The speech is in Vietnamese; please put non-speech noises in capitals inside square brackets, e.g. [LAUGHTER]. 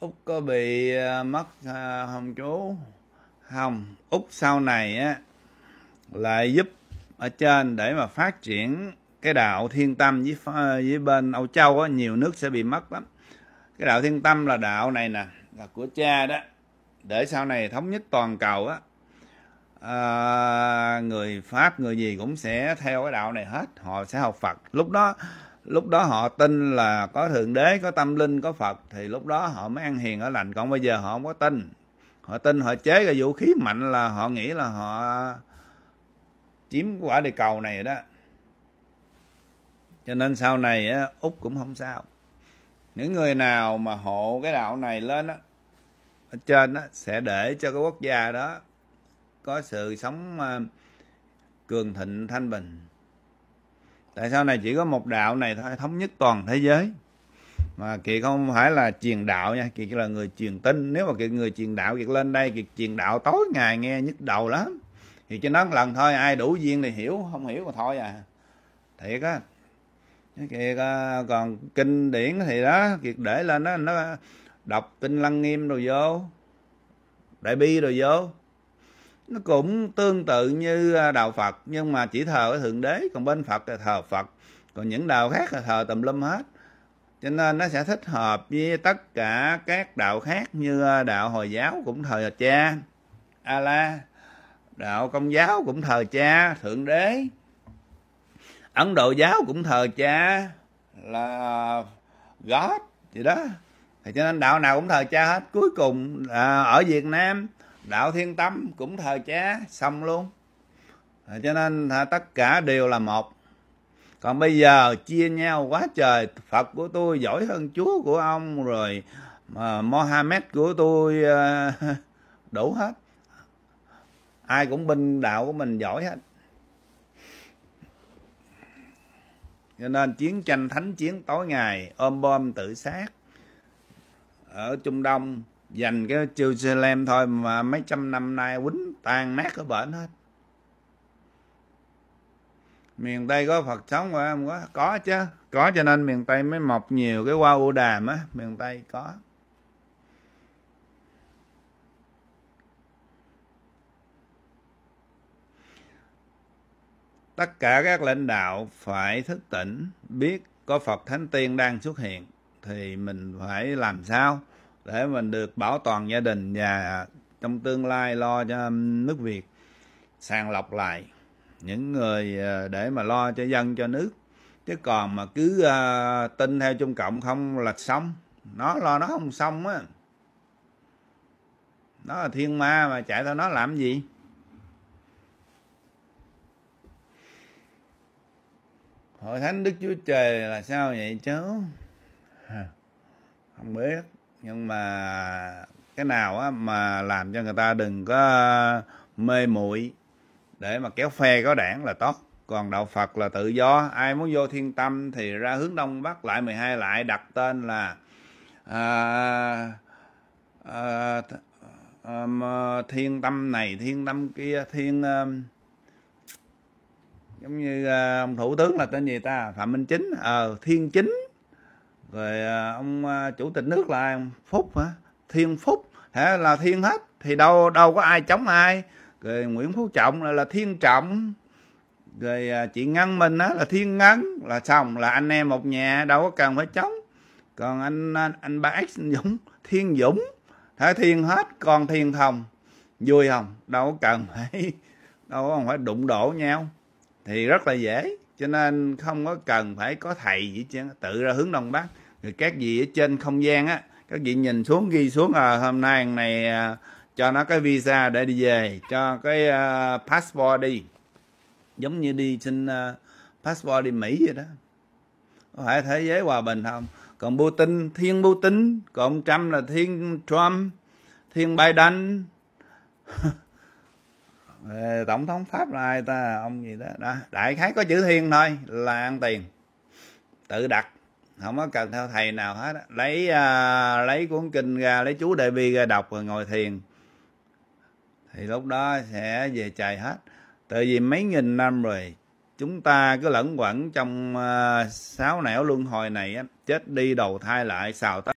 Úc có bị à, mất không à, chú không úc sau này á lại giúp ở trên để mà phát triển cái đạo thiên tâm với à, với bên Âu Châu á nhiều nước sẽ bị mất lắm cái đạo thiên tâm là đạo này nè là của cha đó để sau này thống nhất toàn cầu á à, người Pháp người gì cũng sẽ theo cái đạo này hết họ sẽ học Phật lúc đó lúc đó họ tin là có thượng đế có tâm linh có phật thì lúc đó họ mới ăn hiền ở lành còn bây giờ họ không có tin họ tin họ chế cái vũ khí mạnh là họ nghĩ là họ chiếm quả địa cầu này đó cho nên sau này á, úc cũng không sao những người nào mà hộ cái đạo này lên á ở trên á, sẽ để cho cái quốc gia đó có sự sống à, cường thịnh thanh bình tại sao này chỉ có một đạo này thôi thống nhất toàn thế giới mà kiệt không phải là truyền đạo nha kiệt là người truyền tin nếu mà kiệt người truyền đạo kiệt lên đây kiệt truyền đạo tối ngày nghe nhức đầu lắm thì cho nó lần thôi ai đủ duyên thì hiểu không hiểu mà thôi à thiệt á kiệt à, còn kinh điển thì đó kiệt để lên đó nó đọc kinh lăng nghiêm rồi vô đại bi rồi vô nó cũng tương tự như à, đạo Phật nhưng mà chỉ thờ ở thượng đế còn bên Phật là thờ Phật còn những đạo khác là thờ tùm lum hết cho nên nó sẽ thích hợp với tất cả các đạo khác như à, đạo hồi giáo cũng thờ cha Allah đạo công giáo cũng thờ cha thượng đế ấn độ giáo cũng thờ cha là God gì đó thì cho nên đạo nào cũng thờ cha hết cuối cùng à, ở Việt Nam đạo thiên tâm cũng thờ ché xong luôn à, cho nên à, tất cả đều là một còn bây giờ chia nhau quá trời phật của tôi giỏi hơn chúa của ông rồi mà mohammed của tôi à, [LAUGHS] đủ hết ai cũng binh đạo của mình giỏi hết cho nên chiến tranh thánh chiến tối ngày ôm bom tự sát ở trung đông dành cái Jerusalem thôi mà mấy trăm năm nay quýnh tan nát ở bển hết miền tây có phật sống rồi không có có chứ có cho nên miền tây mới mọc nhiều cái hoa u đàm á miền tây có tất cả các lãnh đạo phải thức tỉnh biết có phật thánh tiên đang xuất hiện thì mình phải làm sao để mình được bảo toàn gia đình và trong tương lai lo cho nước Việt sàng lọc lại những người à, để mà lo cho dân cho nước chứ còn mà cứ uh, tin theo Trung Cộng không là xong nó lo nó không xong á nó là thiên ma mà chạy theo nó làm gì hội thánh đức chúa trời là sao vậy cháu không biết nhưng mà cái nào á mà làm cho người ta đừng có mê muội để mà kéo phe có đảng là tốt còn đạo Phật là tự do ai muốn vô thiên tâm thì ra hướng đông bắc lại 12 lại đặt tên là à, à, à, thiên tâm này thiên tâm kia thiên à, giống như à, ông thủ tướng là tên gì ta phạm minh chính ờ à, thiên chính rồi à, ông à, chủ tịch nước là phúc hả thiên phúc hả là thiên hết thì đâu đâu có ai chống ai rồi nguyễn phú trọng là, là thiên trọng rồi à, chị ngân mình á là thiên ngân là xong là anh em một nhà đâu có cần phải chống còn anh anh, anh ba x dũng thiên dũng hả thiên hết còn thiên thông vui không đâu có cần phải [LAUGHS] đâu có phải đụng độ nhau thì rất là dễ cho nên không có cần phải có thầy gì chứ tự ra hướng đông bắc rồi các vị ở trên không gian á các vị nhìn xuống ghi xuống à hôm nay này à, cho nó cái visa để đi về cho cái à, passport đi giống như đi xin à, passport đi mỹ vậy đó có phải thế giới hòa bình không còn Putin thiên Putin còn Trump là thiên Trump thiên Biden [LAUGHS] tổng thống pháp là ai ta ông gì đó đó đại khái có chữ thiên thôi là ăn tiền tự đặt không có cần theo thầy nào hết lấy uh, lấy cuốn kinh ra lấy chú đại bi ra đọc rồi ngồi thiền thì lúc đó sẽ về trời hết tại vì mấy nghìn năm rồi chúng ta cứ lẫn quẩn trong uh, sáu nẻo luân hồi này á, chết đi đầu thai lại xào tách